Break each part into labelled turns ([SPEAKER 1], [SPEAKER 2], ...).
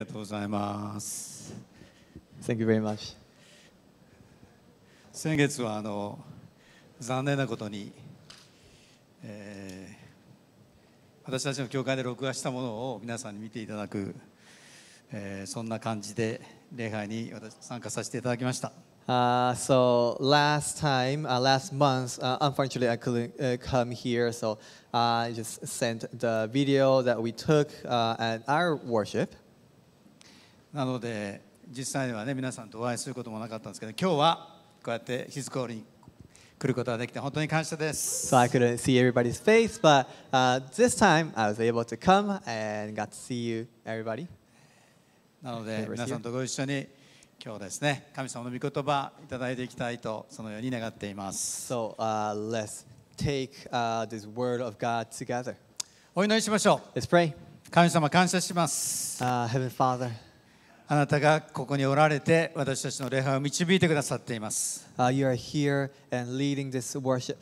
[SPEAKER 1] ありがとうございます。Thank you very much. 先月はあの残念なことに、えー、私たちの教会で録画したものを皆さんに見ていただく、えー、そんな感じで礼拝に私参加させていただきました。
[SPEAKER 2] Uh, so last time, uh, last month, uh, unfortunately I couldn't uh, come here, so I just sent the video that we took uh, at our worship.
[SPEAKER 1] なので実際にはね皆さんとお会いすることもなかったんですけど今日はこうやってヒズコールに来ることができて本当に感謝で
[SPEAKER 2] す。So I couldn't see everybody's face, but、uh, this time I was able to come and got to see you, everybody.
[SPEAKER 1] なので皆さんとご一緒に今日ですね神様の御言葉いただいていきたいとそのように願っています。So、uh, let's take、uh, this word of God together. お祈りしましょう。Let's pray. 神様感謝します。Uh, Heaven Father. あなたがここにおられて私たちの礼拝を導いてくださっています。Uh, you are here and leading this worship.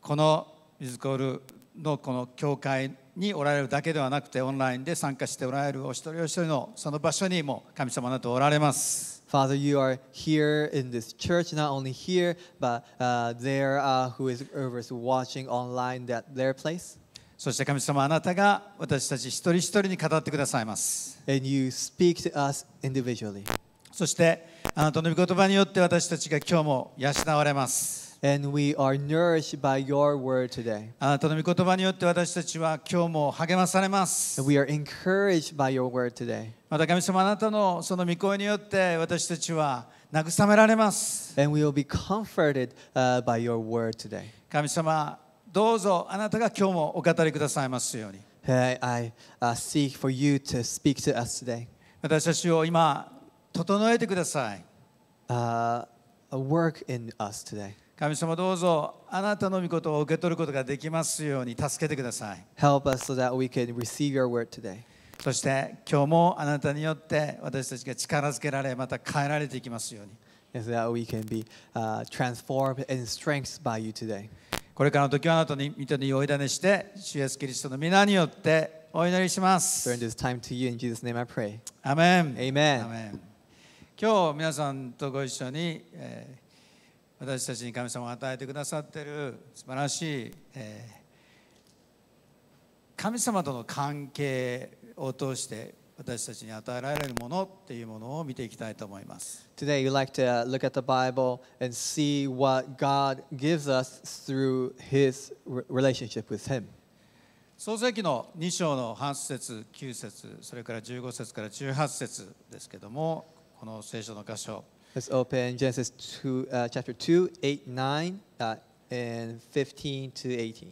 [SPEAKER 1] このミズコールのこの教会におられるだけではなくてオンラインで参加しておられるお一人お一人のその場所にも神様など
[SPEAKER 2] おられます。Father, you are here in this church, not only here, but、uh, there are who is, who is watching online at
[SPEAKER 1] their place. そして神様あなたが私たち一人一人に語ってくださいます。And you speak to us individually. そしてあなたの御言葉によって私たち
[SPEAKER 2] が今日も養われます。And we are nourished by your word today. あなた
[SPEAKER 1] の御言葉によって私たちは今日も励まされます。
[SPEAKER 2] And we are encouraged by your word today.
[SPEAKER 1] また神様あなたのその御声によって私たちは慰められます。
[SPEAKER 2] And we will be comforted、uh, by your word today.
[SPEAKER 1] 神様どうぞあなたが今日もお語りくださいますように。私たちを今、整えてください。神様どうぞあなたの御事を受け取ることができますように助けてください。あなた
[SPEAKER 2] にたちが力づけられまい
[SPEAKER 1] そして今日もあなたによって私たちが力づけられまた変えられていきますように。これからの時はあなたに御手にお
[SPEAKER 2] 委ねして、主イエスキリストの皆によってお祈りします。今日
[SPEAKER 1] 皆さんとご一緒に、えー、私たちに神様を与えてくださっている素晴らしい、えー、神様との関係を通して私たちに与えられるものっていうものを見ていきたいと思います。
[SPEAKER 2] Today, you like to look at the Bible and see what God gives us through His relationship with Him.
[SPEAKER 1] 創世記の2章の8節、9節、それから15節から18節ですけども、この聖書の箇所。
[SPEAKER 2] Let's open Genesis 2,、uh, chapter 2, 8, 9, uh, and 15 to 18.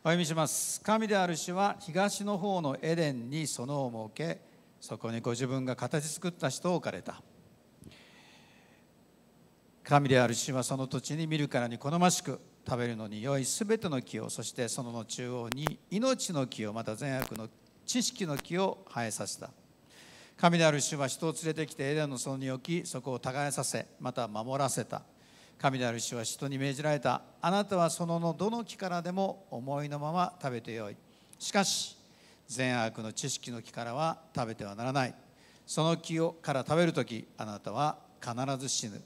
[SPEAKER 1] お読みします。神である主は東の方のエデンにそのを設け、そこにご自分が形作った人を置かれた神である主はその土地に見るからに好ましく食べるのに良い全ての木をそしてその中央に命の木をまた善悪の知識の木を生えさせた神である主は人を連れてきてエデンの園に置きそこを耕させまた守らせた神である主は人に命じられたあなたはそののどの木からでも思いのまま食べてよいしかし善悪の知識の木からは食べてはならないその木をから食べる時あなたは必ず死ぬ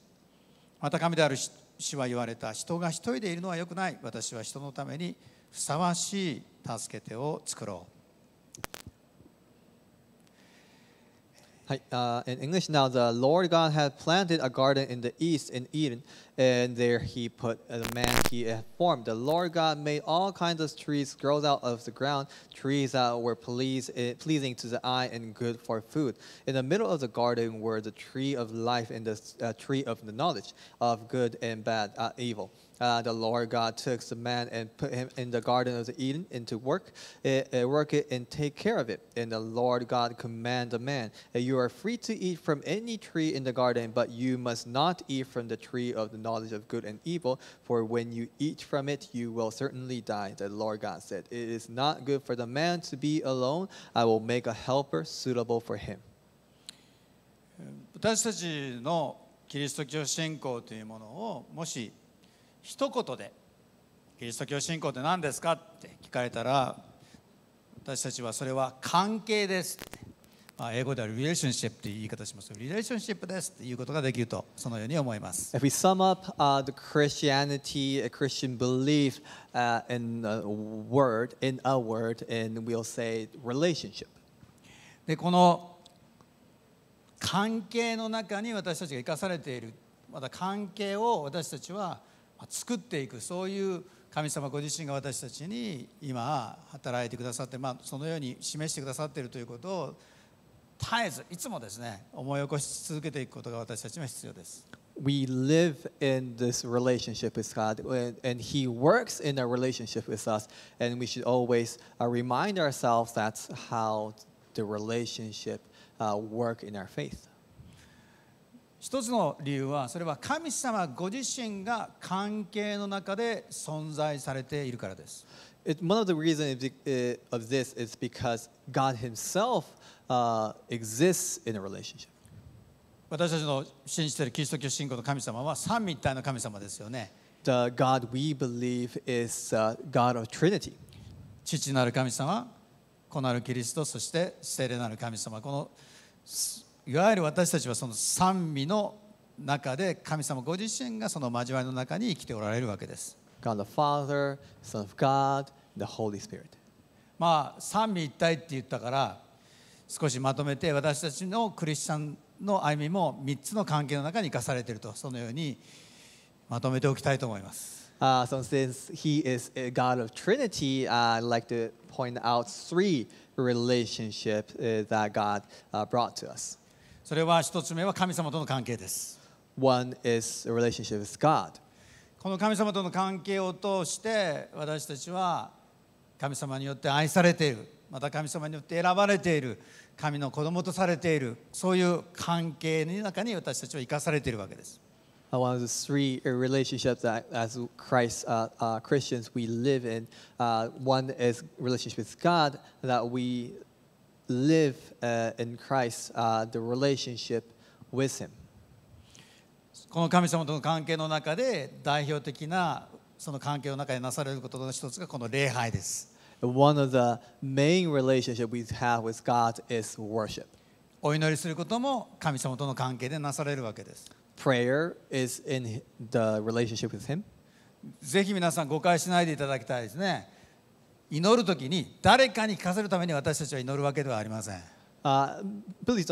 [SPEAKER 1] また神である主は言われた人が一人でいるのはよくない私は人のためにふさわしい助け手を作ろう
[SPEAKER 2] Uh, in English now, the Lord God had planted a garden in the east in Eden, and there he put uh, the man he had formed. The Lord God made all kinds of trees grow out of the ground, trees that were please, eh, pleasing to the eye and good for food. In the middle of the garden were the tree of life and the uh, tree of the knowledge of good and bad, uh, evil uh, the Lord God took the man and put him in the garden of Eden into work, it, eh, it eh, work it and take care of it. And the Lord God commanded the man, eh, "You are free to eat from any tree in the garden, but you must not eat from the tree of the knowledge of good and evil, for when you eat from it, you will certainly die." The Lord God said, "It is not good for the man to be alone. I will make a helper suitable for him."
[SPEAKER 1] 私たちのキリスト教信仰というものをもし一言で「キリスト教信仰って何ですか?」って聞かれたら私たちはそれは関係ですまあ、英語では relationship」という言い方します relationship」ですということができるとそのように思います。
[SPEAKER 2] If we sum up、uh, the Christianity, a Christian belief、uh, in a word, in a word, and we'll say relationship.
[SPEAKER 1] でこの関係の中に私たちが生かされているまた関係を私たちは作っていくそういう神様ご自身が私たちに今働いてくださって、まあ、そのように示してくださっているということを絶えずいつもですね思い起こし続けていくことが私たちも必要です。
[SPEAKER 2] We live in this relationship with God, and He works in a relationship with us, and we should always remind ourselves that's how the relationship
[SPEAKER 1] work in our faith. 一つの理由はそれは神様ご自身が関係の中で存在されているからです。It,
[SPEAKER 2] one of the reasons of this is because God Himself、uh, exists in a relationship.
[SPEAKER 1] 私たちの信じているキリスト教信仰の神様は三位一体の神様ですよね。The God we believe is、uh, God of Trinity. 父なる神様、子なるキリスト、そして聖霊なる神様、このいわゆる私たちはその三味の中で神様ご自身がその交わりの中に生きておられるわけです。God the Father, Son of God, the
[SPEAKER 2] Holy Spirit.
[SPEAKER 1] まあ三位一体って言ったから少しまとめて私たちのクリスチャンの歩みも3つの関係の中に生かされているとそのようにまとめておきたいと思います。
[SPEAKER 2] Uh, so since he is a God of Trinity, uh, I'd like to point out three relationships uh, that God uh,
[SPEAKER 1] brought to us. それは一つ目は神様との関係です。
[SPEAKER 2] One is a relationship with God.
[SPEAKER 1] この神様との関係を通して私たちは神様によって愛されているまた神様によって選ばれている神の子供とされているそういう関係の中に私たちは生かされているわけです。One of the
[SPEAKER 2] three relationships that as Christ, uh, uh, Christians we live in, uh, one is relationship with God that we live uh, in Christ, uh, the relationship with Him.
[SPEAKER 1] この神様との関係の中で代表的なその関係の中でなされることの一つがこの礼拝です。
[SPEAKER 2] One of the main relationship we have with God is worship.
[SPEAKER 1] お祈りすることも神様との関係でなされるわけです。
[SPEAKER 2] Prayer is in the relationship with Him.
[SPEAKER 1] ぜひ皆さん誤解しないでいただきたいですね。祈るときに誰かに聞かせるために私たちは祈るわけではありません。私た
[SPEAKER 2] ち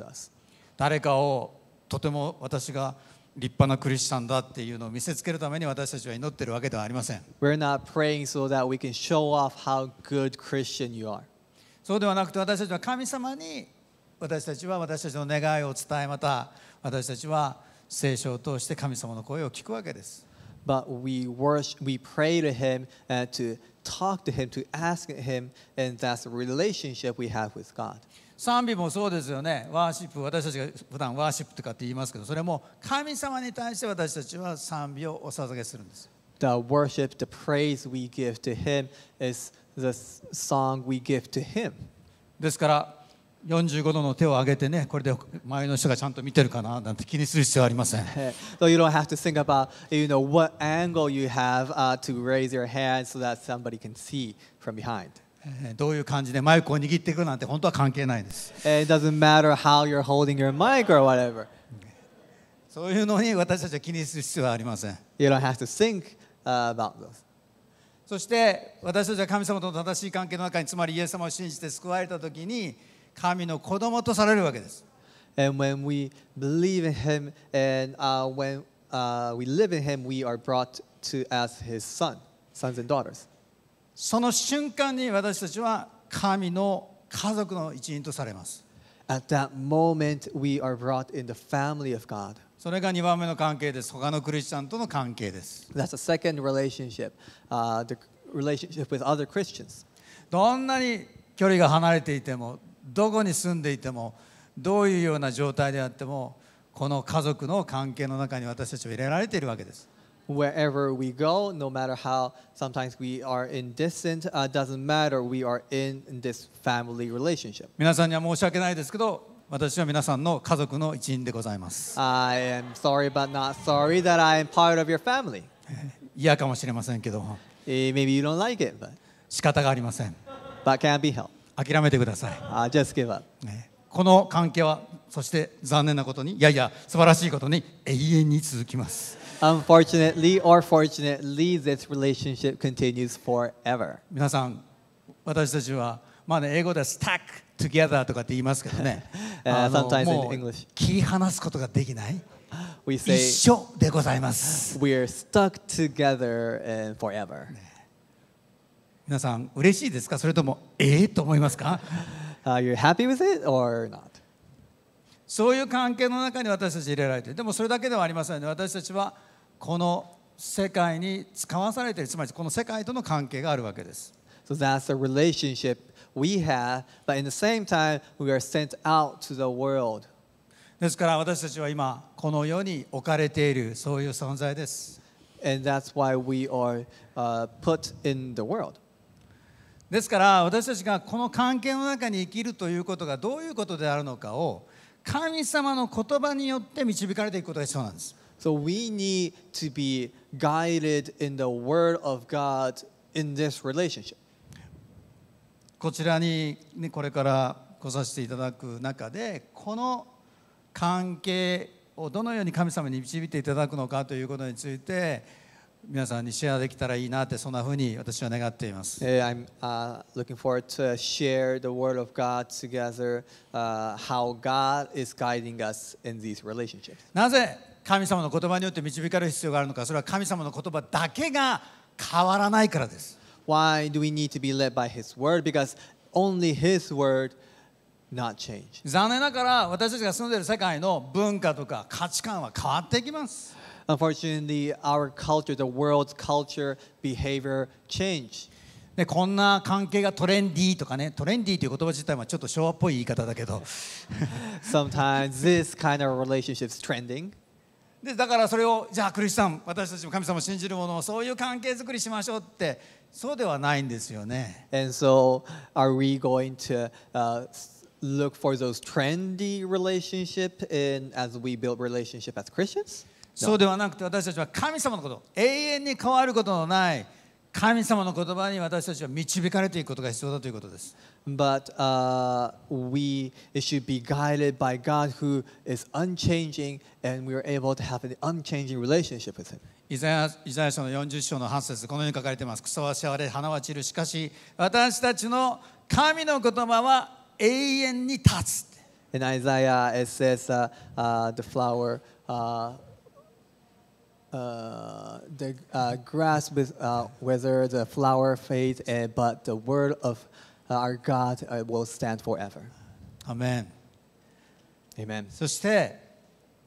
[SPEAKER 2] は
[SPEAKER 1] 誰かをとても私が立派なクリスチャンだっていうのを見せつけるために私たちは祈ってるわけではありません。そうではなくて私たちは神様に私たちは私たちの願いを伝えまた私たちは聖書を通して神様の声を聞くわけです。
[SPEAKER 2] But we worship, we pray to Him and to talk to Him, to ask Him, and that's the relationship we have with God.
[SPEAKER 1] 賛美もそうですよね。ワーシップ、私たちが普段ワーシップとかって言いますけど、それも神様に対して私たちは賛美をお捧げするんです。
[SPEAKER 2] The worship, the praise we give to Him is the song we give to Him.
[SPEAKER 1] ですから、45度の手を上げてね、これで前の人がちゃんと見てるかななんて気にする必要はありません。So
[SPEAKER 2] you don't have to think about, you know, what angle you have、uh, to raise your hand so that somebody can see from behind.
[SPEAKER 1] どういう感じでマイクを握っていくなんて本当は関係ないです。
[SPEAKER 2] It doesn't matter how you're holding your mic or whatever. そういうのに私たちは気にする必要はありません。You don't have to think、uh, about those.
[SPEAKER 1] そして私たちは神様との正しい関係の中につまりイエス様を信じて救われたときに神の子供とされるわけです。
[SPEAKER 2] And when we believe in him and、uh, when、uh, we live in him, we are brought to as his son, sons and daughters.
[SPEAKER 1] その瞬間に私たちは神の家族の一員とされます。At that moment, we are brought in the family of God. それが2番目の関係です。他のクリスチャンとの関係です。That's
[SPEAKER 2] the second relationship,、uh, the relationship
[SPEAKER 1] with other Christians. どんなに距離が離れていても、どこに住んでいてもどういうような状態であってもこの家族の関係の中に私たちは入れられているわけです。Wherever we go, no
[SPEAKER 2] matter how sometimes we are in distant, uh, doesn't matter, we are in this family relationship.
[SPEAKER 1] 皆さんには申し訳ないですけど、私は皆さんの家族の一員でございます。
[SPEAKER 2] I am sorry but not sorry that I am part of your family.
[SPEAKER 1] 嫌かもしれませんけども。
[SPEAKER 2] Maybe you don't like it,
[SPEAKER 1] but 仕方がありません。But can't be helped. 諦めてください。
[SPEAKER 2] あじゃあスケバ。ね
[SPEAKER 1] この関係はそして残念なことにいやいや素晴らしいことに永遠に続きます。
[SPEAKER 2] Unfortunately or fortunately, this relationship continues forever.
[SPEAKER 1] 皆さん、私たちは、まあね、英語で stack together とかって言いますけどね、uh, sometimes in English. 切り離すことができない。We say, 一緒でございます。
[SPEAKER 2] We are stuck together and forever.、ね
[SPEAKER 1] 皆さん嬉しいですかそれともええー、と思いますか、uh, you happy with it or not? そういう関係の中に私たち入れられているでもそれだけではありませんね私たちはこの世界に使わされているつまりこの世界との関係があるわ
[SPEAKER 2] けです So that's the relationship we have but in the same time we are sent out to the world
[SPEAKER 1] ですから私たちは今この世に置かれている
[SPEAKER 2] そういう存在です And that's why we are、uh, put in the world
[SPEAKER 1] ですから私たちがこの関係の中に生きるということがどういうことであるのかを神様の言葉によって導かれていくことが必要なんです。So
[SPEAKER 2] we need to be guided in the Word of God in this
[SPEAKER 1] relationship. こちらに、ね、これから来させていただく中でこの関係をどのように神様に導いていただくのかということについて皆さんにシェアできたらいいなってそんなふうに私は願っています。
[SPEAKER 2] I'm、uh, looking forward to share the word of God together、uh, how God is guiding us in these relationships.
[SPEAKER 1] なぜ神様の言葉によって導かれる必要があるのか、それは神様の言葉だけが変わらないからです。Why
[SPEAKER 2] do we need to be led by His word? Because only His word not change.
[SPEAKER 1] 残念ながら私たちが住んでいる世界の文化とか価値観は変わっていきます。
[SPEAKER 2] unfortunately, our culture, the world's culture, behavior change. ね、こんな関係がトレンディーとかね、トレンディーという言葉自体はちょっと昭和っぽい言い方だけど。Sometimes this kind of relationship's trending.
[SPEAKER 1] でだからそれをじゃあクリスチャン私たちも神様を信じるものをそういう関係づくりしましょうってそうではないんですよね。
[SPEAKER 2] And so are we going to、uh, look for those trendy relationships in as we build relationship as Christians? そ
[SPEAKER 1] うではなくて私たちは神様のこと永遠に変わることのない神様の言葉に私たちは導かれていくことが必要だということです。But、uh, we
[SPEAKER 2] should be guided by God who is unchanging and we are able to have an unchanging
[SPEAKER 1] relationship with Him. イザヤイザヤ書の40章の8節このように書かれています。草はしわれ、花は散る。しかし私たちの神の言葉は永遠に立つ。
[SPEAKER 2] In Isaiah it says、uh, uh, the flower、uh, uh, the uh, grass with uh, whether the flower fades, uh, but the word of our God will stand forever. m メ n
[SPEAKER 1] Amen. そして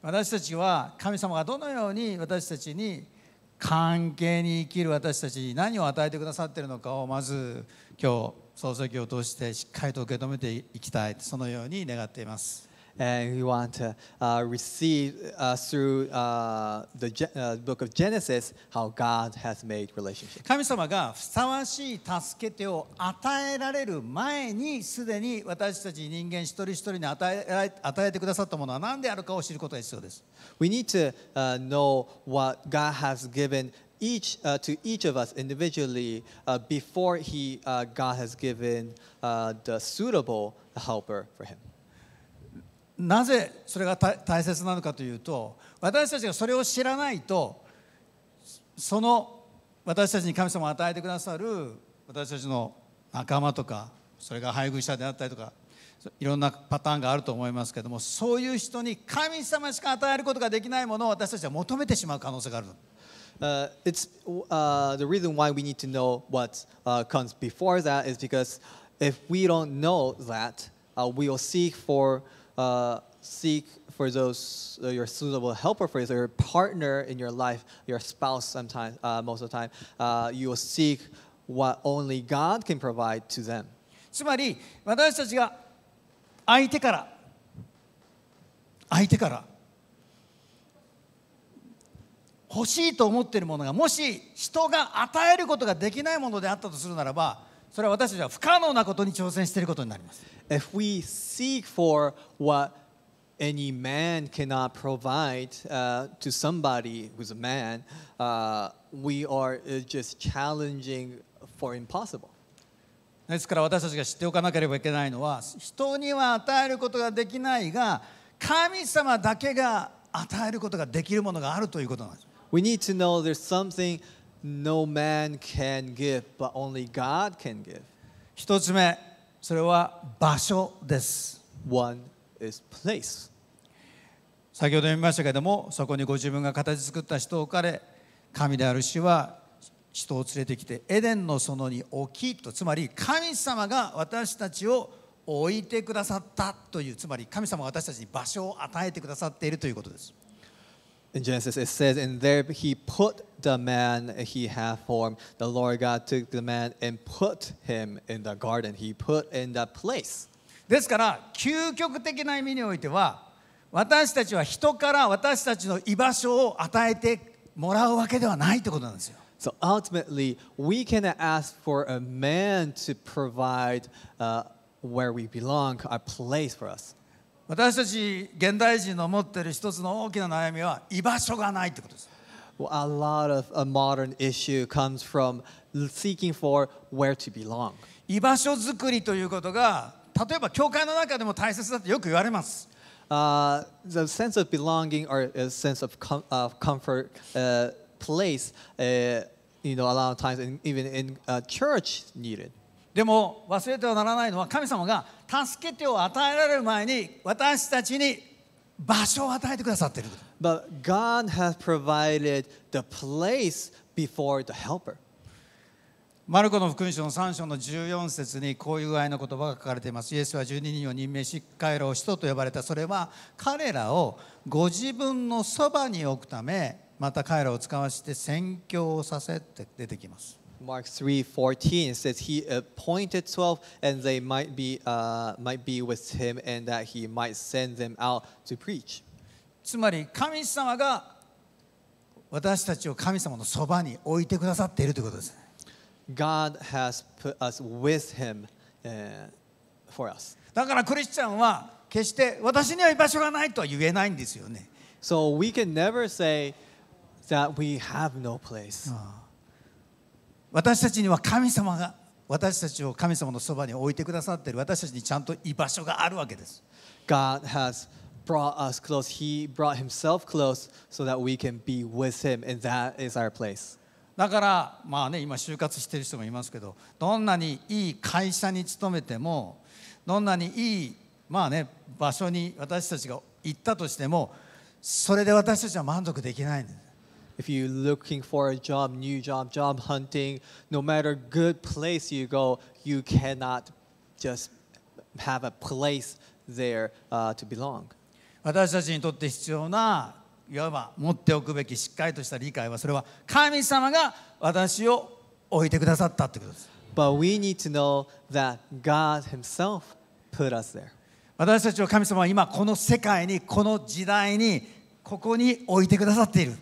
[SPEAKER 1] 私たちは神様がどのように私たちに関係に生きる私たちに何を与えてくださっているのかをまず今日創世記を通してしっかりと受け止めていきたいそのように願っています。and we want to uh, receive uh, through uh,
[SPEAKER 2] the uh, book of Genesis how God has made relationships. We need to、uh, know what God has given each uh, to each of us individually uh, before he uh, God has given uh, the suitable helper for him.
[SPEAKER 1] なぜそれが大切なのかというと私たちがそれを知らないとその私たちに神様を与えてくださる私たちの仲間とかそれが配偶者であったりとかいろんなパターンがあると思いますけどもそういう人に神様しか与えることができないものを私たちは求めてしまう可能性がある。Uh, it's uh, the reason why we need to know what uh,
[SPEAKER 2] comes before that is because if we don't know that, uh, we will seek for uh, seek for those uh, your suitable helper for your partner in your life, your spouse. Sometimes, uh, most of the time, uh, you will seek what only God can provide to them.
[SPEAKER 1] つまり私たちが相手から相手から欲しいと思っているものがもし人が与えることができないものであったとするならばそれは私たちは不可能なことに挑戦していることになります。If we seek for
[SPEAKER 2] what any man cannot provide uh, to somebody who's a man, uh, we are just challenging for impossible.
[SPEAKER 1] ですから私たちが知っておかなければいけないのは人には与えることができないが神様だけが与えることができるものがあるということなんです。
[SPEAKER 2] We need to know there's something No man can give, but only
[SPEAKER 1] God can give. 一つ目、それは場所です。One is place. 先ほど言いましたけれども、そこにご自分が形作った人を置かれ、神である主は人を連れてきて、エデンの園に置きと、つまり神様が私たちを置いてくださったという、つまり神様が私たちに場所を与えてくださっているということです。
[SPEAKER 2] in Genesis, it says, And there he put the man he had formed. The Lord God took the man and put him in the garden. He put in the place. ですから、究極的な意味においては、私たちは人から私たちの居場所を与えて
[SPEAKER 1] もらうわけではないということなんですよ。
[SPEAKER 2] So ultimately, we can ask for a man to provide、uh, where we belong, a place for us. 私たち現代人の持っている一つの大きな悩みは居場所がないってことです。A lot of a modern issue comes from seeking for where to belong. 居場所づくりということが例えば教会の中でも大切だってよく言われます。Uh, the sense of belonging or a sense of, com of comfort, uh, place, uh, you know, a lot of times, and even in uh, church needed.
[SPEAKER 1] でも忘れてはならないのは神様が助けてを与えられる前に私たちに
[SPEAKER 2] 場所を与えてくださっている。But God has provided the place before the helper.
[SPEAKER 1] マルコの福音書の3章の14節にこういう具合の言葉が書かれています。イエスは12人を任命し、カイロを使徒と呼ばれた。それは彼らをご自分のそばに置くため、またカイロを使わせて宣教をさせて出てきます。Mark 3:14
[SPEAKER 2] says he appointed 12 and they might be uh, might be with him and that he might send them out to preach. つまり神様が
[SPEAKER 1] 私たちを神様のそばに置いてくださっているということです。God has
[SPEAKER 2] put us with him、uh, for us. だからクリスチャンは決して私には居場所がないとは言えないんですよね。So we can never say
[SPEAKER 1] that we have no place. Uh. 私たちには神様が私たちを神様のそばに置いてくださっている私たちにちゃんと居場所があるわけです。
[SPEAKER 2] God has brought us close. He brought himself close so that we can be with
[SPEAKER 1] him, and that is our place. だから、まあね、今、就活している人もいますけど、どんなにいい会社に勤めても、どんなにいい、まあね、場所に私たちが行ったとしても、それで私たちは満足できないんです。
[SPEAKER 2] if you're looking for a job, new job, job hunting, no matter good place you go, you cannot just have a place there
[SPEAKER 1] uh, to belong. 私たちにとって必要ないわば持っておくべきしっかりとした理解はそれは神様が私を置いてくださったということです。
[SPEAKER 2] But we need to know that God Himself put us there. 私たちを神様は今この世界にこの時代にここに置いてくださっている。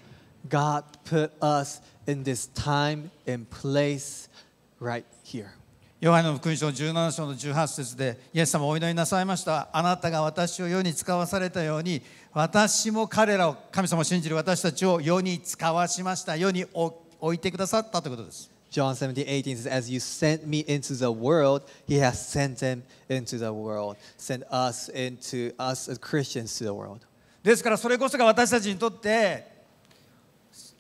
[SPEAKER 1] God put us in this time and place right here. ヨハネの福音書17章の18節でイエス様お祈りなさいましたあなたが私を世に使わされたように私も彼らを神様を信じる私たちを世に使わしました世に置いてくださったということです
[SPEAKER 2] John 17:18 says, As you sent me into the world, He has sent them into the world, sent us into
[SPEAKER 1] us as Christians to the world. ですからそれこそが私たちにとって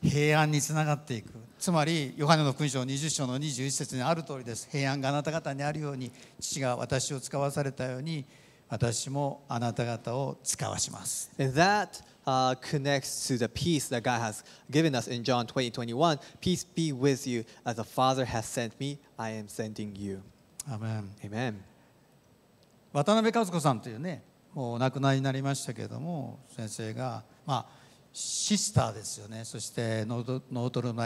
[SPEAKER 1] 平安につながっていくつまりヨハネの福音書20章の21節にある通りです平安があなた方にあるように父が私を使わされたように私もあなた方を使わします。
[SPEAKER 2] Uh, connects to the peace that God has given us in John 20 21. Peace be with you. As the Father has sent me, I am
[SPEAKER 1] sending you. Amen. Amen. 渡辺和子さんというね、もうお亡くなりになりましたけれども、先生が、まあ、シスターですよねそしてノートルノ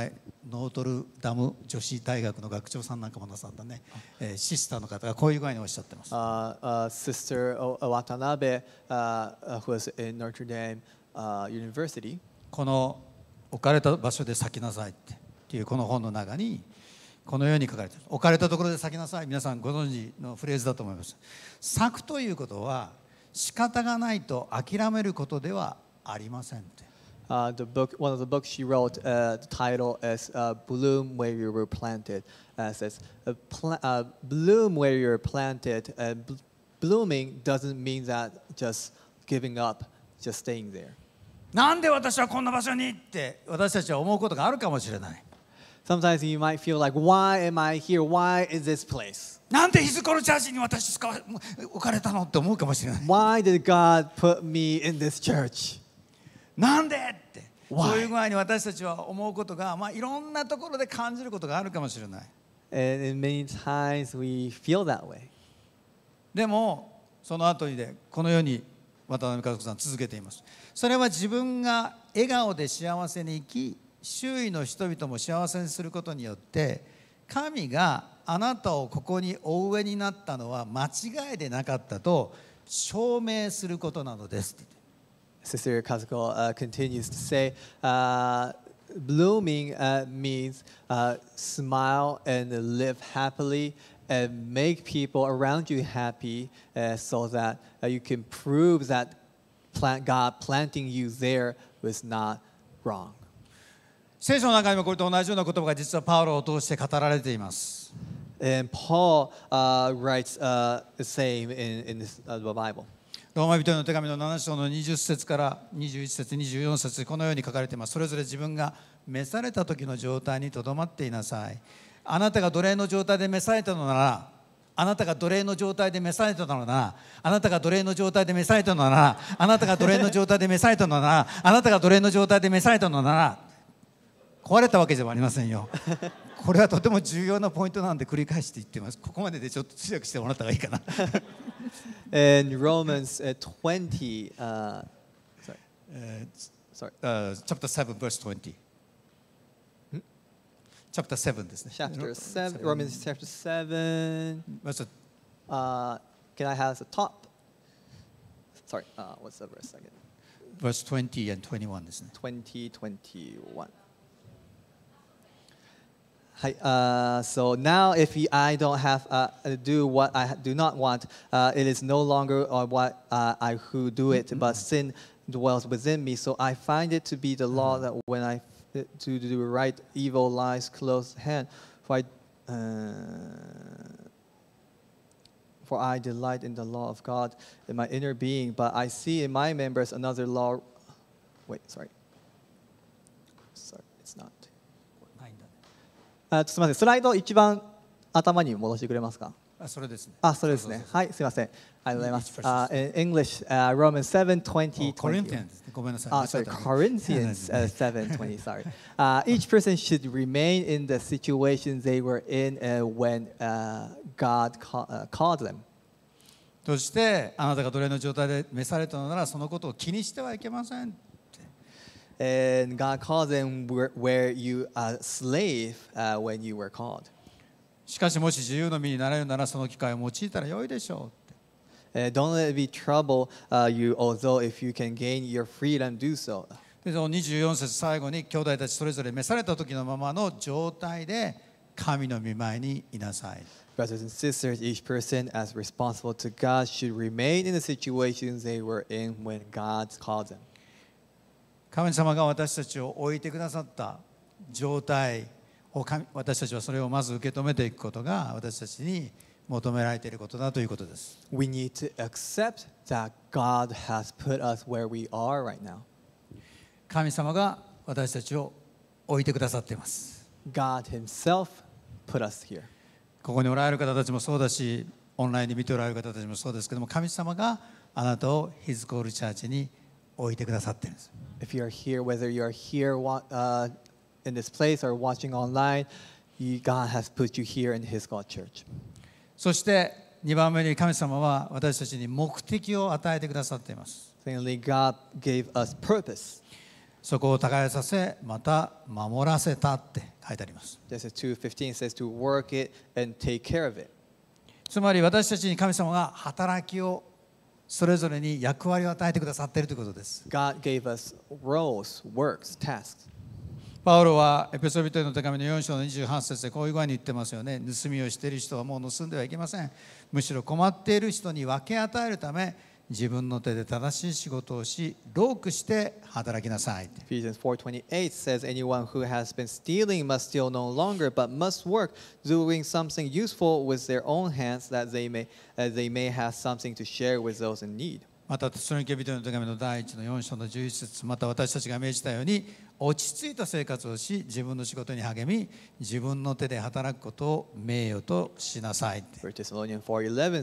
[SPEAKER 1] ートルダム女子大学の学長さんなんかもなさったね、えー、シスターの方がこういう具合におっしゃってま
[SPEAKER 2] す。who was in Notre Dame、uh, University.
[SPEAKER 1] この置かれた場所で咲きなさいっていうこの本の中にこのように書かれている置かれたところで咲きなさい皆さんご存知のフレーズだと思います。咲くということは仕方がないと諦めることではありませんって。Uh, the book, one of the books
[SPEAKER 2] she wrote, uh, the title is uh, "Bloom Where You Were Planted." Uh, says, pl uh, "Bloom where you were planted." Uh, bl blooming doesn't mean that just giving up, just staying there. Sometimes you might feel like, why am I here? Why is this place?
[SPEAKER 1] なんでヒズコルチャージに私置かれ
[SPEAKER 2] たのって思うかもしれない。Why did
[SPEAKER 1] God put me in this church? なんでってそういう具合に私たちは思うことが、まあ、いろんなところで感じることがあるかもしれない。And many times we feel that way. でもその後にでこのように渡辺和子さん続けています。それは自分が笑顔で幸せに生き周囲の人々も幸せにすることによって神があなたをここにお植えになったのは間違いでなかったと証明することなので
[SPEAKER 2] す。Cecilia Kazuko uh, continues to say, uh, blooming uh, means uh, smile and live happily and make people around you happy uh, so that you can prove that plant, God planting you there was not wrong.
[SPEAKER 1] 聖書の中にもこれと同じような言葉が実はパウロを通して語られています。
[SPEAKER 2] And Paul、uh, writes、uh, the same in, in this, uh, the Bible.
[SPEAKER 1] ローマ人への手紙の7章の20節から21節24節このように書かれていますそれぞれ自分が召された時の状態にとどまっていなさいあなたが奴隷の状態で召されたのならあなたが奴隷の状態で召されたのならあなたが奴隷の状態で召されたのならあなたが奴隷の状態で召されたのならあなたが奴隷の状態で召されたのなら壊れたわけではありませんよこれはとても重要なポイントなんで繰り返して言ってます。ここまででちょっと通訳してもらった方がいいかな。In Romans
[SPEAKER 2] 20, uh, sorry. Uh, sorry. Uh, chapter 7, verse 20. Chapter 7ですね。Chapter 7, Romans chapter 7. Uh, can I have the top? Sorry, uh, what's the verse again?
[SPEAKER 1] Verse 20 and 21ですね。
[SPEAKER 2] 20, 21. Hi, uh, so now if I don't have uh, do what I do not want, uh, it is no longer uh, what uh, I who do it, mm-hmm. but sin dwells within me. So I find it to be the law mm-hmm. that when I uh, to do right, evil lies close hand. For I, for I delight in the law of God in my inner being, but I see in my members another law. Wait, sorry. あすみませんスライド一番頭に戻してくれますかあそれですね。あそれですね。はいすみません。ありがとうございます。あ、h English, u Romans 7:20. コリンテ n t ンズ。n ごめんなさい。あ、sorry, c o ン i n t h i n 7:20. Sorry. each person should remain in the situation they were in when God ca
[SPEAKER 1] called them. そしてあなたが奴隷の状態で召されたのならそのことを気にしてはいけません。and God called them
[SPEAKER 2] where you a uh, slave uh, when you were called. し
[SPEAKER 1] かしもし自由の身になれるならその機会を用いたらよいでしょう。Don't let it be trouble、
[SPEAKER 2] uh, you, although if you can gain your freedom, do so.
[SPEAKER 1] でその24節最後に兄弟たちそれぞれ召された時のままの状態で神の御前にいなさい。
[SPEAKER 2] Brothers and sisters, each person as responsible to God should remain in the situation they were in when God called them.
[SPEAKER 1] 神様が私たちを置いてくださった状態を私たちはそれをまず受け止めていくことが私たちに求められていることだということです。We need to accept that God
[SPEAKER 2] has put us where we are right now.
[SPEAKER 1] 神様が私たちを置いてくださっています。God himself put us here. ここにおられる方たちもそうだし、オンラインで見ておられる方たちもそうですけども、神様があなたを His Call Church に置いてくださってるんです。
[SPEAKER 2] If you are here, whether you are here、uh, in this place or watching online, God has put you here in His God church.
[SPEAKER 1] そして2番目に神様は私たちに目的を与えてくださっています。Secondly, God gave us purpose. そこを耕させ、また守らせたって書いてあります。
[SPEAKER 2] Genesis 2:15 says to work it and take care
[SPEAKER 1] of it. つまり私たちに神様が働きをそれぞれに役割を与えてくださっているということです。God gave us roles, works, tasks. パウロはエペソビトへの手紙の4章の28節でこういう具合に言ってますよね。盗みをしている人はもう盗んではいけません。むしろ困っている人に分け与えるため、自分の手で正しい仕事をし、労苦して働きなさい。Ephesians 4:28 says,
[SPEAKER 2] Anyone who has been stealing must steal no longer, but must work, doing something useful with their own hands, that they may, that they may have something to share with those in need.
[SPEAKER 1] またテスロニケ人の手紙の第1の4章の11節また私たちが命じたように落ち着いた生活をし自分の仕事に励み自分の手で働くことを名誉としなさい。1
[SPEAKER 2] t h e s 4:11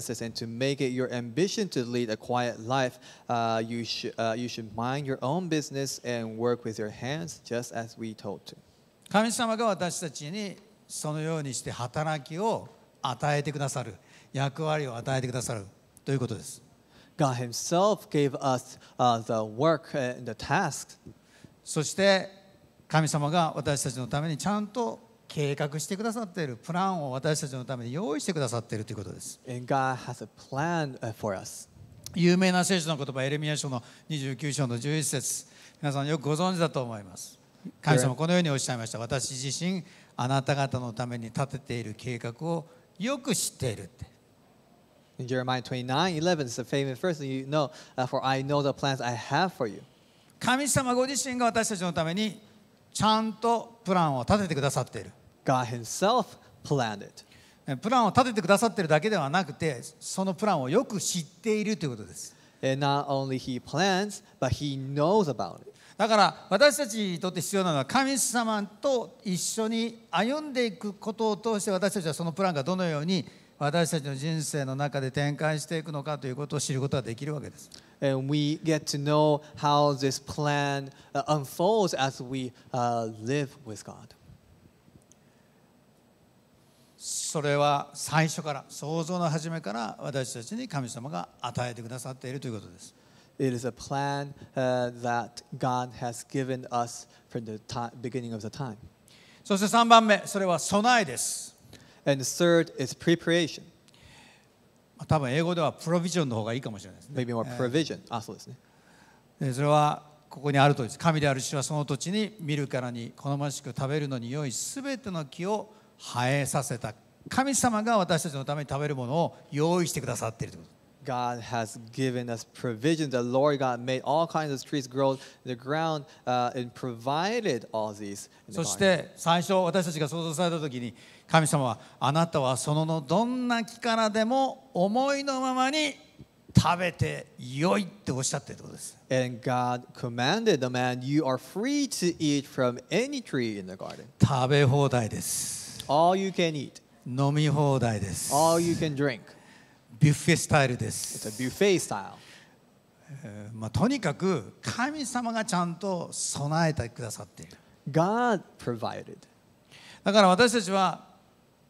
[SPEAKER 2] says, And to make it your ambition to lead a quiet life,、uh, you, should, uh, you should mind your own business and work with your hands just as we
[SPEAKER 1] told to. 神様が私たちにそのようにして働きを与えてくださる役割を与えてくださるということです。God Himself gave us、uh, the work and the task. そして神様が私たちのためにちゃんと計画してくださっているプランを私たちのために用意してくださっているということです。And God has a plan for us. 有名な聖書の言葉、エレミア書の29章の11節皆さんよくご存知だと思います。神様このようにおっしゃいました。私自身、あなた方のために立てている計画をよく知っているって。In Jeremiah 29 11 is a famous verse that you know,
[SPEAKER 2] for I know the plans I have for you. 神様ご自身が私たちのためにちゃ
[SPEAKER 1] んとプランを立ててくださっている。God himself planned it. プランを立ててくださっているだけではなくて、そのプランをよく知っているということです。Not o he plans, but he knows about it. だから私たちにとって必要なのは神様と一緒に歩んでいくことを通して私たちはそのプランがどのように私たちの人生の中で展開していくのかということを知ることができるわけです。それは最初から、想像の初めから私たちに神様が与えてくださっているということです。
[SPEAKER 2] そして3番目、それは備えです。And third is
[SPEAKER 1] preparation. 多分英語ではプロビジョンの方がいいかもしれないですね。Maybe more あ、そうですね。それはここにあるとです。神である主はその土地に見るからに好ましく食べるのに良いすべての木を生えさせた。神様が私たちのために食べるものを用意してくださっているということ。God has given us provision.
[SPEAKER 2] The Lord God made all kinds of trees grow the ground、uh, and provided all these.
[SPEAKER 1] そして最初私たちが想像された時に神様はあなたはそののどんな木からでも思いのままに食べてよいって
[SPEAKER 2] おっしゃってることです。And God commanded the man, You are free to eat from any tree in the garden.
[SPEAKER 1] 食べ放題です。
[SPEAKER 2] All you can eat. 飲み放題です。All you can drink. ビュッフェスタイルです。It's a buffet style.
[SPEAKER 1] まあ、とにかく神様がちゃんと備えてくださっている。God provided. だから私たちは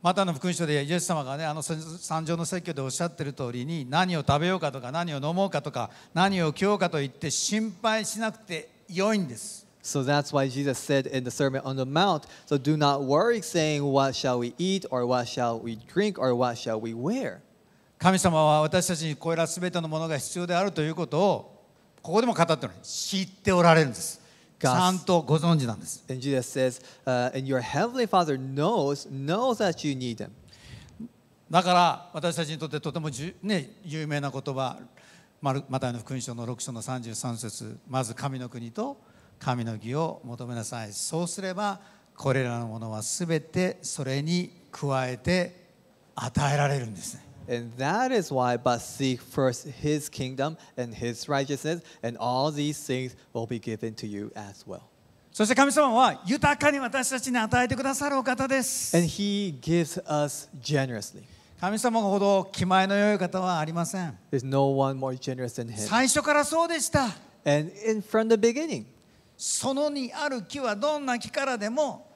[SPEAKER 1] マタの福音書でイエス様がねあの三条の説教でおっしゃってる通りに何を食べようかとか何を飲もうかとか何を着ようかと言って心配しなくて良いんです。
[SPEAKER 2] So that's why Jesus said in the Sermon on the Mount, so do not worry saying, What shall we eat, or what shall we drink, or what
[SPEAKER 1] shall we wear? 神様は私たちにこれらすべてのものが必要であるということをここでも語っておられ知っておられるんです。ちゃんとご存知なんです。And Jesus
[SPEAKER 2] says,、uh, and your heavenly Father knows, knows that you need them.
[SPEAKER 1] だから私たちにとってとてもじ、ね、有名な言葉マタイの福音書の6章の33節まず神の国と神の義を求めなさいそうすればこれらのものはすべてそれに加えて与
[SPEAKER 2] えられるんですね And that is why, but seek first his kingdom and his righteousness, and all these things will be given to you as well. そして神様は豊
[SPEAKER 1] かに私たちに与えてくださるお方です。
[SPEAKER 2] And he gives us generously.
[SPEAKER 1] 神様ほど気前の良い方はありません。
[SPEAKER 2] There's no one more generous than him. 最
[SPEAKER 1] 初からそうでした。And in from the beginning. そのにある木はどんな木からでも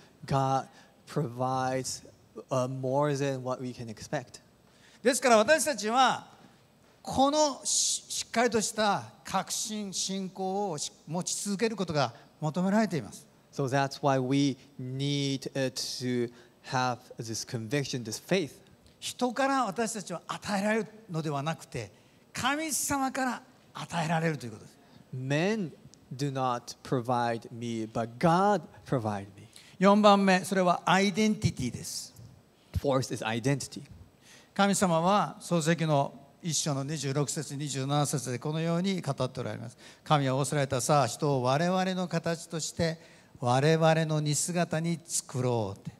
[SPEAKER 2] God provides、uh, more than what we can expect.
[SPEAKER 1] ですから私たちはこのしっかりとした確信、信仰を持ち続けることが求められています。
[SPEAKER 2] So that's why we need to have this conviction, this faith.
[SPEAKER 1] 人から私たちは与えられるのではなくて、神様から与えられるということです。
[SPEAKER 2] Men do not provide me, but God provide me.
[SPEAKER 1] 4番目、それはアイデンティティです。Fourth is identity. 神様は創世記の一章の26節27節でこのように語っておられます。神は仰せられたさ、人を我々の形として我々の似姿に作ろうって。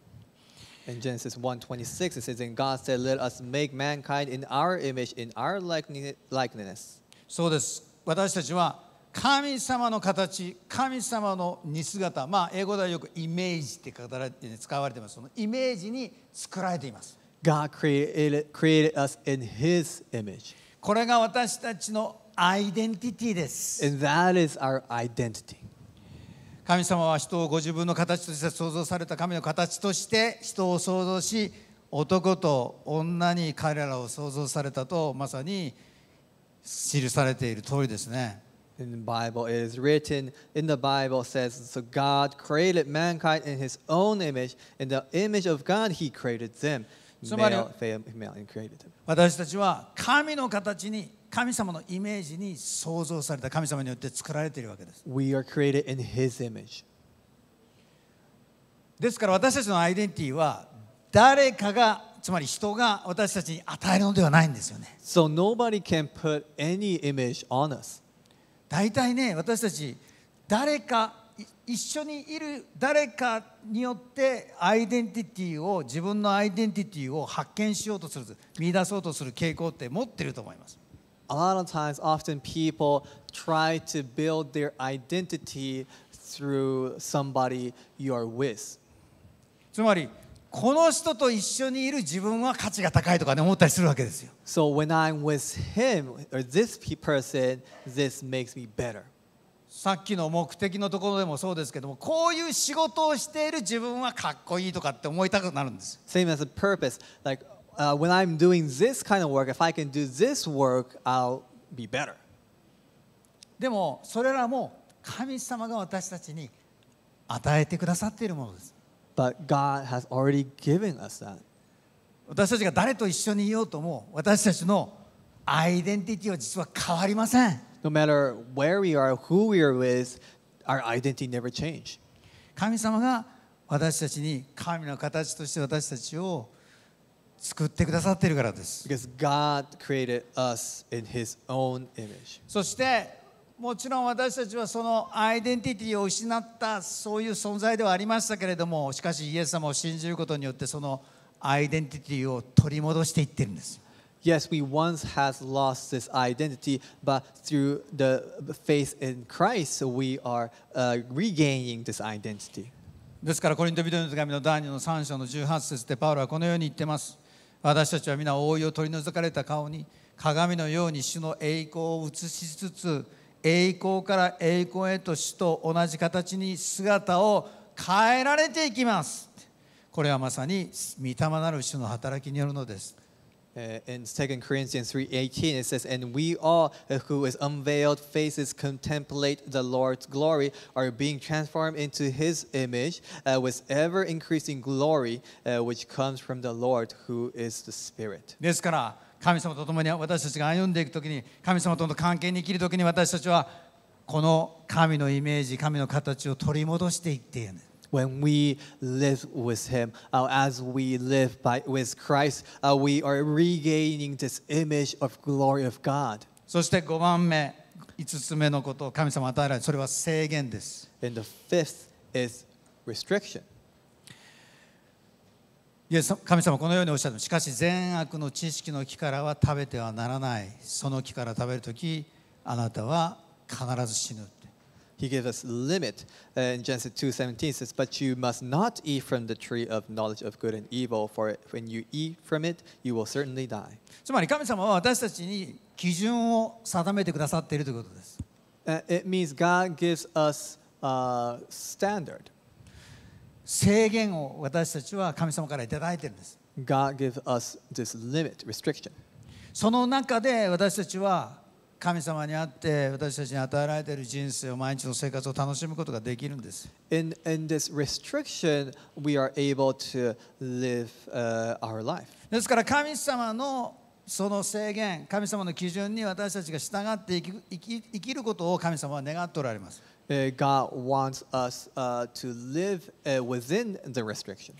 [SPEAKER 1] In Genesis 1:26, it says, And God said, Let us make
[SPEAKER 2] mankind in our image, in our likeness. そうです。私たちは
[SPEAKER 1] 神様の形神様の似姿まあ英語ではよくイメージって語られて使われていますそのイメージに作られています
[SPEAKER 2] God created, created us in His image これが私たちのアイデンティティです And that is our identity
[SPEAKER 1] 神様は人をご自分の形として創造された神の形として人を創造し男と女に彼らを創造されたとまさに記されている通りですね
[SPEAKER 2] in the Bible. It is written in the Bible says so God created mankind in his own image. In the image of God he created them. つまり male, female, and created them.
[SPEAKER 1] 私たちは神の形に神様のイメージに創造された神様によって作られているわけです。We are created in his image. ですから私たちのアイデンティティは誰かがつまり人が私たちに与えるのではないんですよね。So
[SPEAKER 2] nobody can put any image on us. 大
[SPEAKER 1] 体ね私たち誰か一緒にいる誰かによってアイデンティティを自分のアイデンティティを発見しようとする見出そうとする傾向って持ってると思います。A lot of times, often people try
[SPEAKER 2] to build their identity through somebody you're a with. つまり、この人と一緒にいる自分は価値が
[SPEAKER 1] 高いとかね思ったりするわけ
[SPEAKER 2] ですよ。So when I'm with him or this person, this makes me
[SPEAKER 1] better. さっきの目的のところでもそうですけども、こういう仕事をしている自分はかっこいいとかって思いたくなるんです。
[SPEAKER 2] Same as a purpose. Like、uh, when I'm doing this kind of work, if I can do this work, I'll be better.
[SPEAKER 1] でもそれらも神様が私たちに
[SPEAKER 2] 与えてくださっているものです。But God has already given us that. 私たちが誰と一緒にいようとも私たちのアイデンティティは実は変わりません。No matter where we are, who we are with, our identity never change. 神様が
[SPEAKER 1] 私たちに神の形として私たちを作ってくださっているからです。
[SPEAKER 2] Because God created us in His own image.
[SPEAKER 1] そしてもちろん私たちはそのアイデンティティを失ったそういう存在ではありましたけれどもしかしイエス様を信じることによってそのアイデンティティを取り戻していってるんです。
[SPEAKER 2] Yes, we once had lost this identity, but through the faith in Christ, we are、uh, regaining this identity.
[SPEAKER 1] ですからコリントビデオの手紙の第2の3章の18節でパウロはこのように言ってます。私たちは皆覆いを取り除かれた顔に鏡のように主の栄光を映しつつ栄光から栄光へと死と同じ形に姿を変えられていきますこれはまさに御霊なる主の働きによるのです2
[SPEAKER 2] Corinthians 3:18 it says and we all who with unveiled faces contemplate the Lord's glory are being transformed into his image uh, with ever increasing glory uh, which comes from the Lord who is the spirit
[SPEAKER 1] ですから神様と共に私たちが歩んでいく時に神様との関係に生きる時に私たちはこの神のイメージ神の形を取り戻していっているん
[SPEAKER 2] when we live with Him, uh, as we live by, with Christ, uh, we are regaining
[SPEAKER 1] this image of glory of God. そして5番目、5つ目のことを神様与えられそれは制限です。And the fifth is restriction. イエス神様このようにおっしゃるしかし善悪の知識の木からは食べてはならないその木から食べる時あなたは必ず死ぬ
[SPEAKER 2] He gave us limit in Genesis 2:17 says, "But you must not eat from the tree of knowledge of good and evil, for when you eat from it, you will certainly die."
[SPEAKER 1] つまり神様は私たちに基準を定めてくださっているということです。Uh,
[SPEAKER 2] it means God gives us a standard. 制
[SPEAKER 1] 限を私たちは神様からいただいているんです。God g v e us this limit, restriction. その中で私たちは神様にあって私たちに与えられている人生を毎日の生活を楽しむことができるんです。In, in this restriction,
[SPEAKER 2] we are able to live、uh, our life.
[SPEAKER 1] ですから神様のその制限、神様の基準に私たちが従って生き生き生きることを神様は願っておられます。
[SPEAKER 2] God wants us to live within the restriction.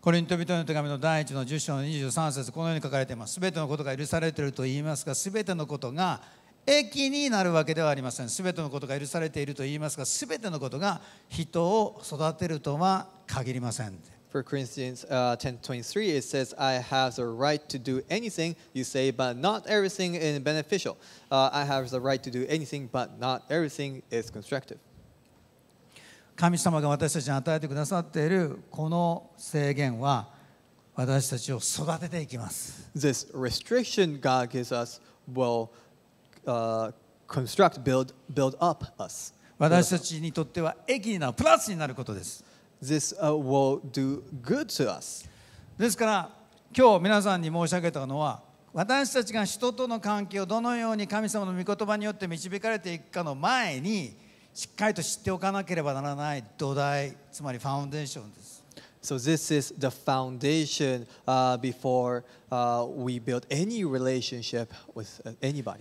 [SPEAKER 1] コリント人の手紙の第1の10章の23節このように書かれています。すべてのことが許されていると言いますが、すべてのことが益になるわけではありません。すべてのことが許されていると言いますが、すべてのことが人を育てるとは限りません。
[SPEAKER 2] For Corinthians、10:23, it says, I have the right to do anything you say, but not everything is beneficial.、Uh, I have the right to do anything, but not everything is constructive.
[SPEAKER 1] 神様が私たちに与えてくださっているこの制限は私たちを育てていきます。
[SPEAKER 2] This restriction God gives us will、uh, construct, build, build
[SPEAKER 1] up us. 私たちにとっては益なプラスになることです。This、uh, will do good to us. ですから今日皆さんに申し上げたのは私たちが人との関係をどのように神様の御言葉によって導かれていくかの前にしっかりと知っておかなければならない土台つまりファウンデーションです。
[SPEAKER 2] So this is the foundation uh, before uh, we build any relationship with anybody.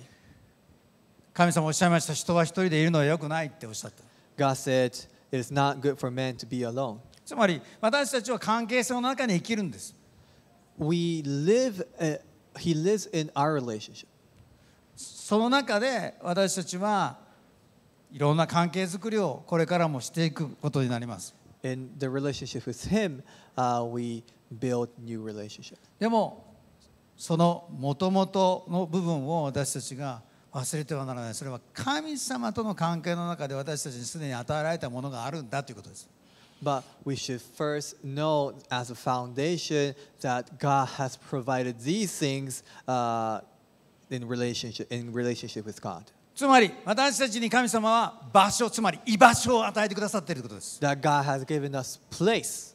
[SPEAKER 1] 神様おっしゃいました人は一人でいる
[SPEAKER 2] のは良くないっておっしゃった。God said, It is not good for man to be alone.
[SPEAKER 1] つまり私たちは関係
[SPEAKER 2] 性の中に生きるんです。We live, uh, he lives
[SPEAKER 1] in our relationship. その中で私たちはいろんな関係づくりをこれからもしていくことになります。In the relationship with Him,、uh, we build new relationships. でも、そのもともとの部分を私たちが忘れてはならない。それは神様との関係の中で私たちにすでに与えられたものがあるんだということです。But we should first
[SPEAKER 2] know as a foundation that God has provided these things、
[SPEAKER 1] uh, in,
[SPEAKER 2] relationship, in relationship with God.
[SPEAKER 1] つまり私たちに神様は場所つまり居場所を与えてくださっていることです。That God has given us place.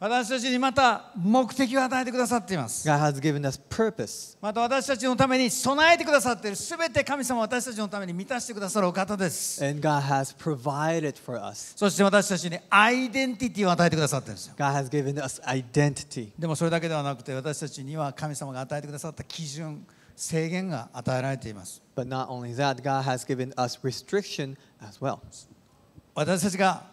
[SPEAKER 1] 私たちにまた目的を与えてくださっています。God has given us purpose. また私たちのために備えてくださっているすべて神様は私たちのために満たしてくださるお方です。And God has provided for us. そして私たちにアイデンティティを与えてくださっているんですよ。God has given us identity. でもそれだけではなくて私たちには神様が与えてくださった基準。制限が
[SPEAKER 2] 与えられています。But not only that, God has given us restriction
[SPEAKER 1] as well. 私たちが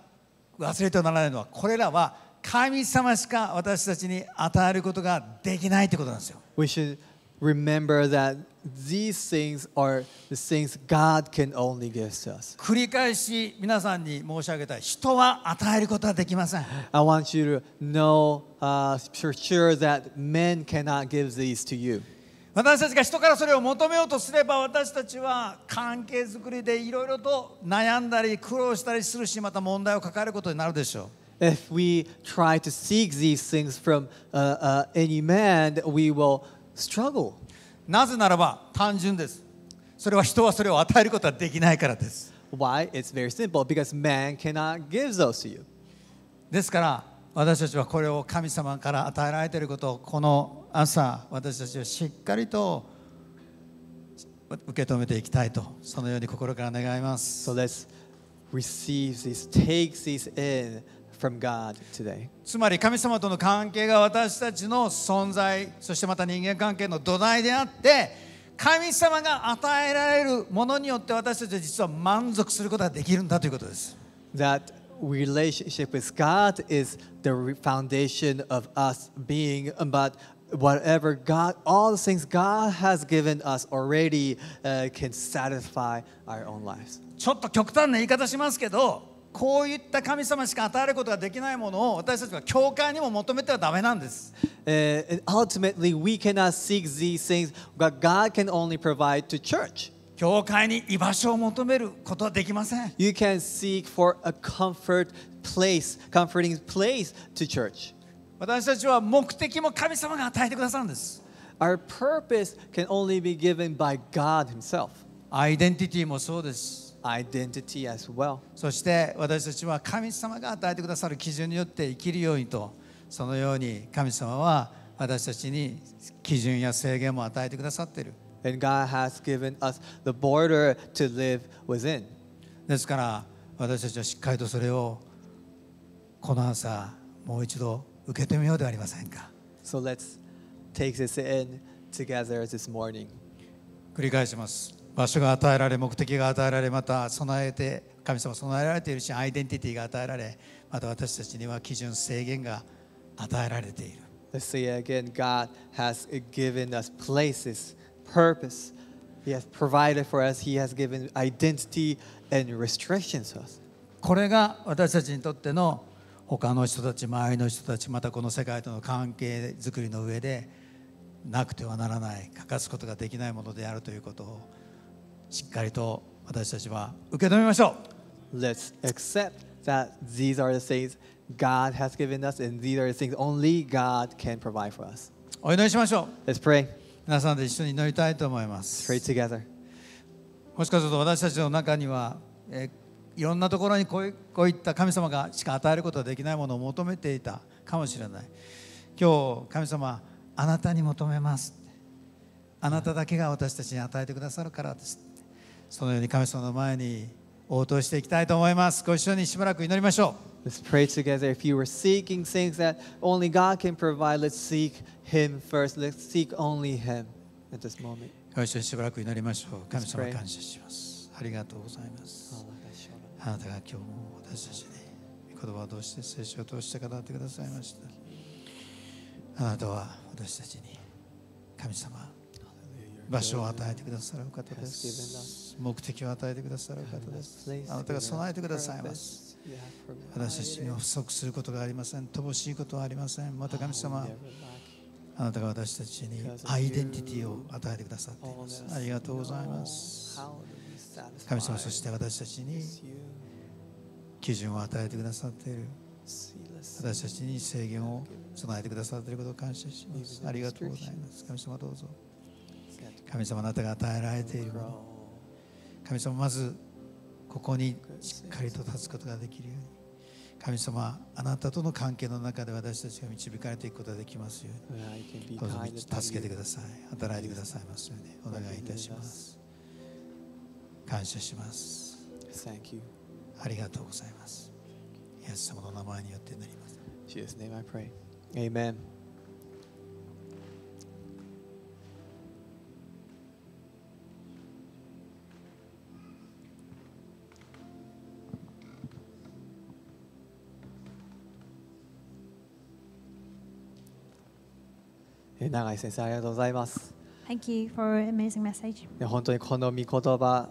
[SPEAKER 1] 忘れてはならないのは、これらは神様しか私たちに与えることができないということなんですよ。We should
[SPEAKER 2] remember that these things are the things God can only give to us.
[SPEAKER 1] 繰り返し皆さんに申し上げたい。人は与えることはできません。
[SPEAKER 2] I want you to know、uh, for sure that men cannot give these to you.
[SPEAKER 1] 私たちが人からそれを求めようとすれば私たちは関係づくりでいろいろと悩んだり苦労したりするしまた問題を抱えることになるでしょう。If we try
[SPEAKER 2] to seek these things from、uh, uh, any man, we will struggle. なぜならば単純です。それは人はそれを与えることはできないからです。Why? It's very simple. Because man cannot give those to you. ですから
[SPEAKER 1] 私たちはこれを神様から与えられていることをこの朝私たちはしっかりと受け止めていきたいとそのように心から願います。So
[SPEAKER 2] let's receive this, take this in from God today.
[SPEAKER 1] つまり神様との関係が私たちの存在そしてまた人間関係の土台であって神様が与えられるものによって私たちは実は満足することができるんだということです。
[SPEAKER 2] That relationship with God is the foundation of us being, but whatever God, all the things God has given us already uh, can satisfy our own lives.
[SPEAKER 1] ちょっと極端な言い方しますけど、こういった神様しか与えることができないものを私たちは教会にも求めてはダメなんです。Uh, ultimately, we cannot seek these things
[SPEAKER 2] that God can only provide to church. 教会に居場所を求めることはできません。You can seek for a comfort place, comforting place to church. 私たちは目的も神様が与えてくださるんです。Our purpose
[SPEAKER 1] can only be given by God Himself.
[SPEAKER 2] アイデンティティもそうです。Identity as well.
[SPEAKER 1] そして私たちは神様が与えてくださる基準によって生きるようにと、そのように神様は私たちに基準や制限も与えてくださっている。
[SPEAKER 2] And God has given us the border to live within.
[SPEAKER 1] ですから私たちはしっかりとそれをこの朝もう一度受け止めようではありませんか。
[SPEAKER 2] So let's take this in together this
[SPEAKER 1] morning. 繰り返します。場所が与えられ、目的が与えられ、また備えて、神様備えられているし、アイデンティティが与えられ、また私たちには基準、制限が与えられている。
[SPEAKER 2] Let's say again, God has given us places, purpose. He has provided for us. He has given identity and
[SPEAKER 1] restrictions to us. これが私たちにとっての他の人たち周りの人たちまたこの世界との関係づくりの上でなくてはならない欠かすことができないものであるということをしっかりと私たちは受け止めまし
[SPEAKER 2] ょう Let's accept that these are the things God has given us and these are the things only God can provide for us
[SPEAKER 1] お祈りしましょう Let's pray 皆さんで一緒に祈りたいと思います Pray together もしかすると私たちの中には、えーいろんなところにこういった神様がしか与えることができないものを求めていたかもしれない今日神様あなたに求めますあなただけが私たちに与えてくださるからですそのように神様の前に応答していきたいと思いますご一緒にしばらく祈りましょう Let's pray together. If you were seeking things
[SPEAKER 2] that only God can provide, let's seek Him first. Let's seek only Him at
[SPEAKER 1] this moment. ご一緒にしばらく祈りましょう。神様感謝します。ありがとうございます。あなたが今日も私たちに言葉を通して聖書を通して語ってくださいましたあなたは私たちに神様場所を与えてくださる方です目的を与えてくださる方ですあなたが備えてくださいます私たちに不足することがありません乏しいことはありませんまた神様あなたが私たちにアイデンティティを与えてくださっていますありがとうございます神様そして私たちに基準を与えてくださっている私たちに制限を備えてくださっていることを感謝しますありがとうございます神様どうぞ神様あなたが与えられているもの神様まずここにしっかりと立つことができるように神様あなたとの関係の中で私たちが導かれていくことができますようにどうぞ助けてください働いてくださいますようにお願いいたします感謝します。Thank you. ありがとうございます。イエス様の名前によってなります。Jesus name I pray.
[SPEAKER 2] Amen. 永井先生ありがとうございます。
[SPEAKER 3] Thank you for amazing message. 本
[SPEAKER 2] 当にこの御言葉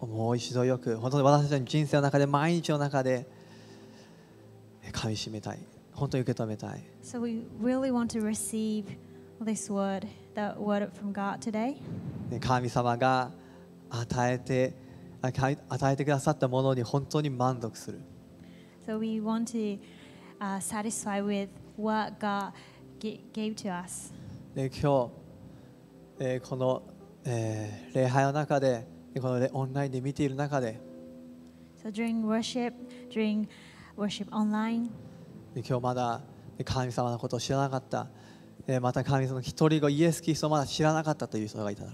[SPEAKER 2] 思う一度よく本当に私たちの人生の中で毎日の中でかみしめたい本当に受け止めたい。
[SPEAKER 3] So we really want to receive this word, that word from God today.
[SPEAKER 2] 神様が与えて与えてくださったものに本当に満足する。
[SPEAKER 3] So we want to、uh, satisfy with what God gave to us.
[SPEAKER 2] で今日、えー、この、えー、礼拝の中でこのでオンラインで見ている中で、今日まだ神様のことを知らなかった、また神様の一人がイエス・キリストをまだ知らなかったという人がいたら、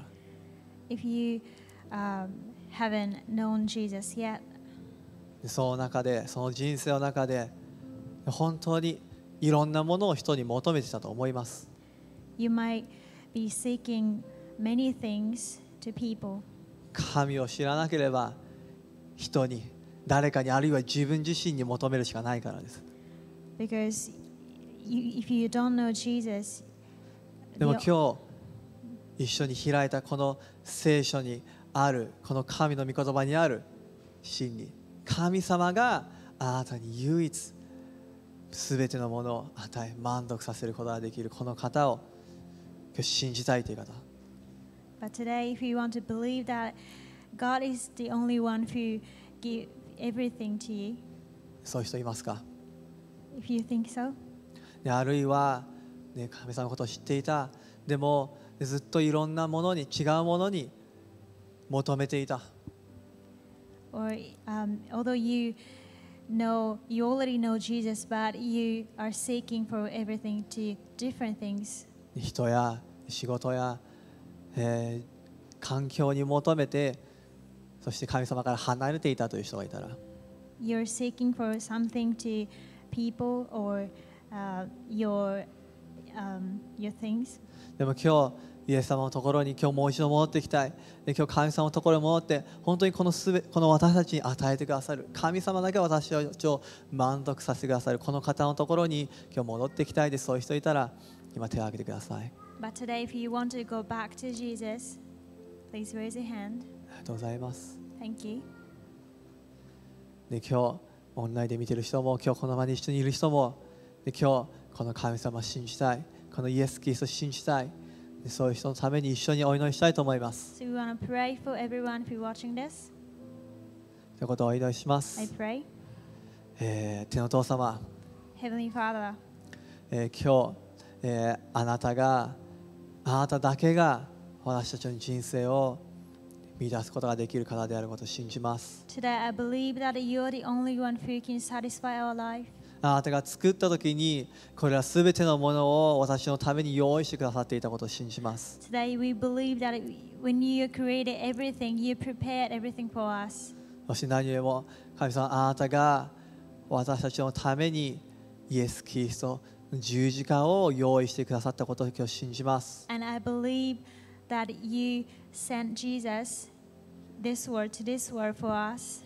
[SPEAKER 2] その中で、その人生の中で、本当にいろんなものを人に求めてたと思います。
[SPEAKER 3] You might be seeking many things to people.
[SPEAKER 2] 神を知らなければ人に誰かにあるいは自分自身に求めるしかないからです。
[SPEAKER 3] Jesus, でも今日
[SPEAKER 2] 一緒に開いたこの聖書にあるこの神の御言葉にある真理神様があなたに唯一すべてのものを与え満足させることができるこの方を信じたいという方
[SPEAKER 3] But today, if you want to believe that God is the only one who gives everything to you,
[SPEAKER 2] そういう人いますか
[SPEAKER 3] if you think so,
[SPEAKER 2] ねあるいは、ね、神様のことを知っていたでもずっといろんなものに違うものに求めていた人や仕事やえー、環境に求めてそして神様から離れていたという人がいたら
[SPEAKER 3] You're seeking for something to people or、uh, your, um, your things
[SPEAKER 2] でも今日イエス様のところに今日もう一度戻ってきたいで今日神様のところに戻って本当にこのすべこの私たちに与えてくださる神様だけ私たちを満足させてくださるこの方のところに今日戻ってきたいですそういう人いたら今手を挙げてください。
[SPEAKER 3] But today, if you want to go back to Jesus, please raise your hand.
[SPEAKER 2] ありがとうございます。Thank you. で今日オンラインで見てる人も今日この場に一緒にいる人もで今日この神様を信じたいこのイエス・キリストを信じたいでそういう人のために一緒にお祈りしたいと思います
[SPEAKER 3] So we want to pray for everyone if you're watching this.
[SPEAKER 2] ということをお祈りしま I す、pray. えー天のお父様、
[SPEAKER 3] Heavenly Father,
[SPEAKER 2] えー今日、えーあなたがあなただけが私たちの人生を見出すことができるからであることを信じま
[SPEAKER 3] す。Today, I believe that you are the only one who can satisfy our life.
[SPEAKER 2] あなたが作った時にこれらすべてのものを私のために用意してくださっていたことを信じます。
[SPEAKER 3] Today we believe that when you created everything, you prepared everything for us.
[SPEAKER 2] そして何よりも神様あなたが私たちのためにイエス・キリスト十字架を用意してくださったことを今日信じます。
[SPEAKER 3] And I believe that you sent Jesus this world to this world for us.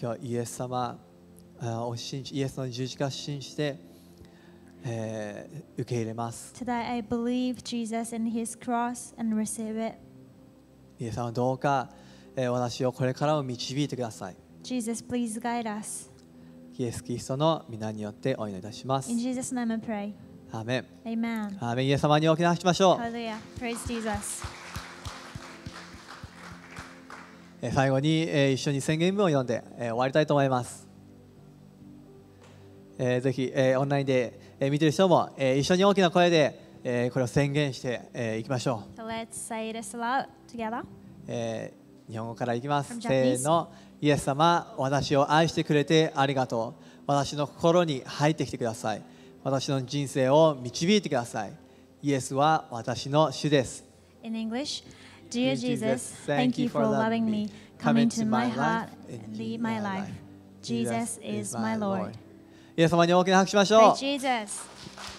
[SPEAKER 2] 今日イエス様を信じ、イエスの十字架を信じて、えー、受け入れます。
[SPEAKER 3] Today I believe Jesus and his cross and receive it.
[SPEAKER 2] イエス様どうか、えー、私をこれからを導いてください。
[SPEAKER 3] Jesus, please guide us.
[SPEAKER 2] イエス・キリストの皆によってお祈りいたします。In
[SPEAKER 3] Jesus name I pray. アーメン。ア
[SPEAKER 2] ーメン。イエス様におきなしましょう。
[SPEAKER 3] Praise Jesus.
[SPEAKER 2] 最後に一緒に宣言文を読んで終わりたいと思います。ぜひオンラインで見ている人も一緒に大きな声でこれを宣言していきましょ
[SPEAKER 3] う。Let's say this aloud together.
[SPEAKER 2] 日本語からいきます。せーの。イエス様私を愛してくれてありがとう私の心に入ってきてください私の人生を導いてくださいイエスは私の主です
[SPEAKER 3] In English Dear Jesus thank you for loving me come into my heart and lead my life
[SPEAKER 2] Jesus is my Lord イエス様に大きな拍手しましょう、は
[SPEAKER 3] い